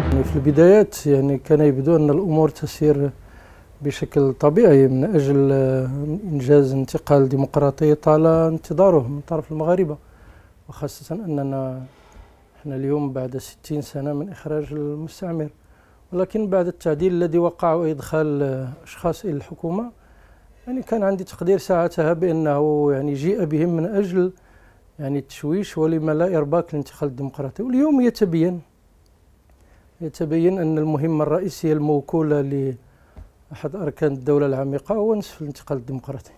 يعني في البدايات يعني كان يبدو أن الأمور تسير بشكل طبيعي من أجل إنجاز انتقال ديمقراطي طال انتظاره من طرف المغاربة وخاصة أننا احنا اليوم بعد 60 سنة من إخراج المستعمر ولكن بعد التعديل الذي وقع وإدخال أشخاص إلى الحكومة يعني كان عندي تقدير ساعتها بأنه يعني جيء بهم من أجل يعني التشويش ولما لا إرباك الانتقال الديمقراطي واليوم يتبين يتبين أن المهمة الرئيسية الموكولة لأحد أركان الدولة العميقة هو نصف الانتقال الديمقراطي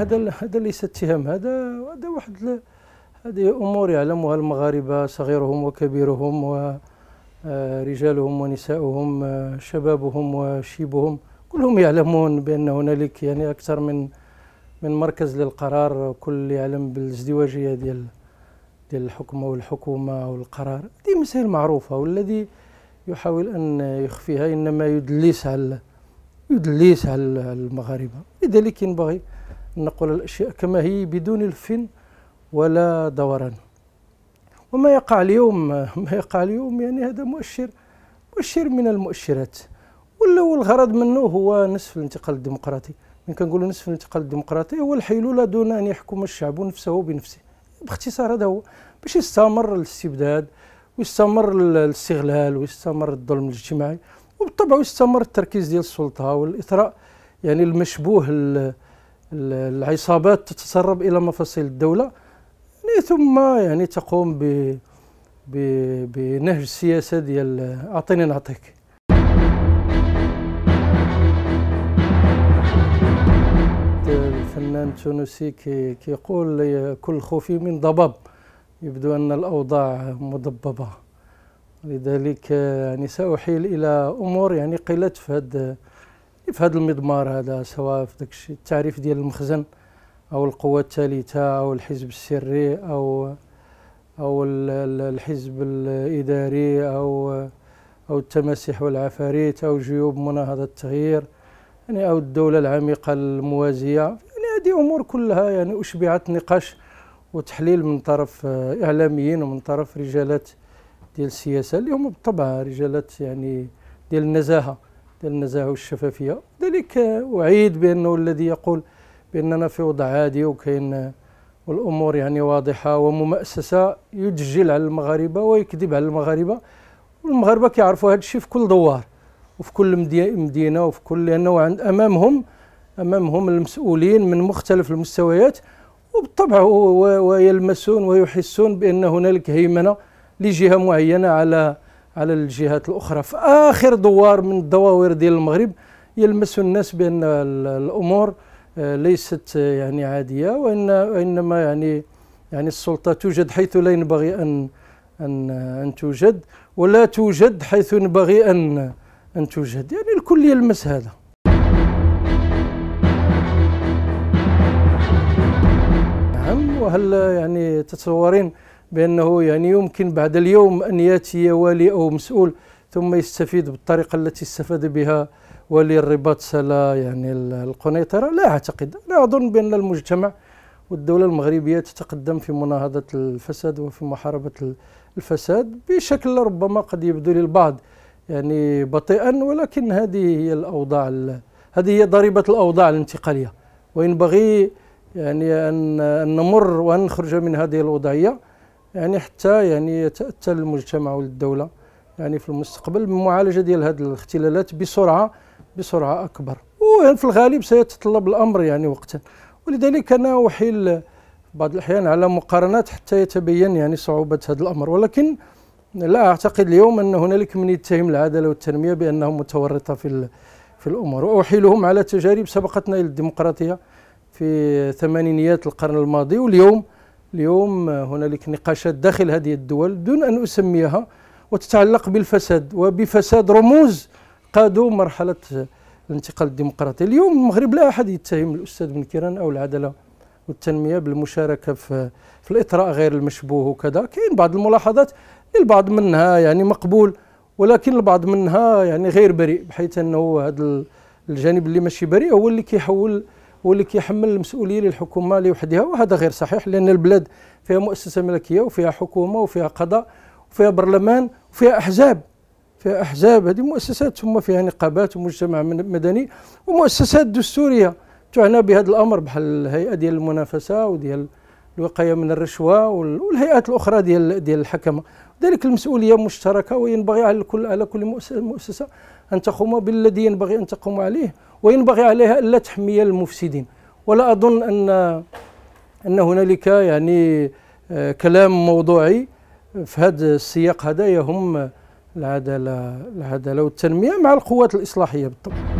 هذا هذا ليس اتهام هذا هذا واحد هذه امور يعلمها المغاربه صغيرهم وكبيرهم ورجالهم آه، ونساؤهم آه، شبابهم وشيبهم كلهم يعلمون بان هنالك يعني اكثر من من مركز للقرار كل يعلم بالازدواجيه ديال ديال الحكم والحكومه والقرار هذه مسائل معروفه والذي يحاول ان يخفيها انما يدلس على يدلس على المغاربه لذلك ينبغي نقول الأشياء كما هي بدون الف ولا دوران وما يقع اليوم ما يقع اليوم يعني هذا مؤشر مؤشر من المؤشرات والغرض منه هو نصف الانتقال الديمقراطي من كنقولوا نصف الانتقال الديمقراطي هو الحيلولة دون أن يحكم الشعب نفسه بنفسه باختصار هذا هو باش يستمر الاستبداد ويستمر الاستغلال ويستمر الظلم الاجتماعي وبالطبع يستمر التركيز ديال السلطة والإثراء يعني المشبوه العصابات تتسرب الى مفاصل الدوله يعني ثم يعني تقوم ب بنهج السياسه ديال اعطيني نعطيك الفنان التونسي كيقول كل خوفي من ضباب يبدو ان الاوضاع مضببه لذلك يعني ساحيل الى امور يعني قلت في هذا في هذا المضمار هذا سواء في داك الشيء التعريف ديال المخزن او القوه الثالثه او الحزب السري او او الحزب الاداري او او التماسيح والعفاريت او جيوب مناهضه التغيير يعني او الدوله العميقه الموازيه يعني هذه امور كلها يعني اشبعت نقاش وتحليل من طرف اعلاميين ومن طرف رجالات ديال السياسه اللي هما بالطبع رجالات يعني ديال النزاهه النزاهه والشفافيه ذلك وعيد بانه الذي يقول باننا في وضع عادي وكاين والامور يعني واضحه ومؤسسه يدجل على المغاربه ويكذب على المغاربه والمغاربه كيعرفوا هذا الشيء في كل دوار وفي كل مدينه وفي كل لانه عند يعني امامهم امامهم المسؤولين من مختلف المستويات وبالطبع ويلمسون ويحسون بان هنالك هيمنه لجهه معينه على على الجهات الاخرى في اخر دوار من الدواوير ديال المغرب يلمس الناس بان الامور آه، ليست آه، يعني عاديه وان وانما يعني يعني السلطه توجد حيث لا ينبغي ان ان ان توجد ولا توجد حيث ينبغي ان ان توجد يعني الكل يلمس هذا نعم وهل يعني تتصورين بأنه يعني يمكن بعد اليوم أن يأتي والي أو مسؤول ثم يستفيد بالطريقة التي استفاد بها ولي الرباط سلا يعني القنيطرة لا أعتقد لا أظن بأن المجتمع والدولة المغربية تتقدم في مناهضة الفساد وفي محاربة الفساد بشكل ربما قد يبدو للبعض يعني بطيئا ولكن هذه هي الأوضاع هذه هي ضريبة الأوضاع الانتقالية وينبغي يعني أن نمر وأن نخرج من هذه الوضعية يعني حتى يعني يتاتى المجتمع والدوله يعني في المستقبل بمعالجه ديال هذه الاختلالات بسرعه بسرعه اكبر وفي الغالب سيتطلب الامر يعني وقتا ولذلك انا احيل بعض الاحيان على مقارنات حتى يتبين يعني صعوبه هذا الامر ولكن لا اعتقد اليوم ان هنالك من يتهم العداله والتنميه بانهم متورطه في في الامور واحيلهم على تجارب سبقتنا الى الديمقراطيه في ثمانينيات القرن الماضي واليوم اليوم هنالك نقاشات داخل هذه الدول دون أن أسميها وتتعلق بالفساد وبفساد رموز قادوا مرحلة الانتقال الديمقراطي اليوم المغرب لا أحد يتهم الأستاذ بن كيران أو العدالة والتنمية بالمشاركة في, في الإطراء غير المشبوه وكذا كاين بعض الملاحظات البعض منها يعني مقبول ولكن البعض منها يعني غير بريء بحيث أنه هذا الجانب اللي ماشي بريء هو اللي كيحول واللي كيحمل المسؤوليه للحكومه لوحدها وهذا غير صحيح لان البلاد فيها مؤسسه ملكيه وفيها حكومه وفيها قضاء وفيها برلمان وفيها احزاب فيها احزاب هذه مؤسسات ثم فيها نقابات ومجتمع مدني ومؤسسات دستوريه تعنى بهذا الامر بحال الهيئه ديال المنافسه وديال الوقايه من الرشوه والهيئات الاخرى ديال ديال الحكمه ذلك المسؤوليه مشتركه وينبغي على كل على كل مؤسسه ان تقوم بالذي ينبغي ان تقوم عليه وينبغي عليها الا تحمي المفسدين ولا اظن ان ان هنالك يعني آه، كلام موضوعي في هذا السياق هذا يهم العداله العداله والتنميه مع القوات الاصلاحيه بالطبع